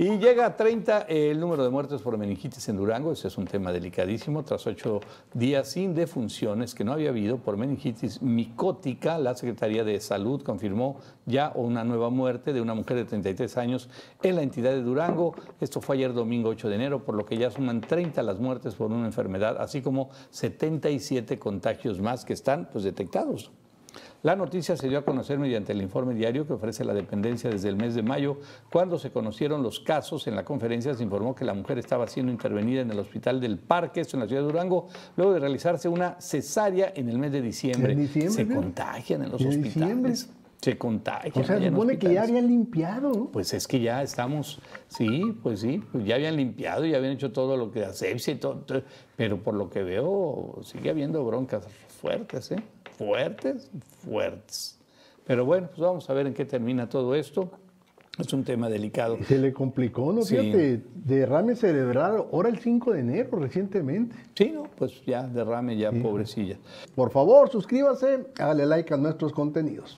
Y llega a 30 eh, el número de muertes por meningitis en Durango, ese es un tema delicadísimo, tras ocho días sin defunciones que no había habido por meningitis micótica, la Secretaría de Salud confirmó ya una nueva muerte de una mujer de 33 años en la entidad de Durango. Esto fue ayer domingo 8 de enero, por lo que ya suman 30 las muertes por una enfermedad, así como 77 contagios más que están pues, detectados. La noticia se dio a conocer mediante el informe diario que ofrece la dependencia desde el mes de mayo. Cuando se conocieron los casos, en la conferencia se informó que la mujer estaba siendo intervenida en el hospital del Parque, esto en la ciudad de Durango, luego de realizarse una cesárea en el mes de diciembre. se contagian en los hospitales se contagia. O sea, supone que ya habían limpiado, Pues es que ya estamos, sí, pues sí, pues ya habían limpiado, ya habían hecho todo lo que asepsia y todo, pero por lo que veo sigue habiendo broncas fuertes, ¿eh? Fuertes, fuertes. Pero bueno, pues vamos a ver en qué termina todo esto. Es un tema delicado. Se le complicó, ¿no? Sí. Fíjate, derrame cerebral, ahora el 5 de enero, recientemente. Sí, no, pues ya, derrame ya, pobrecilla. Por favor, suscríbase, dale like a nuestros contenidos.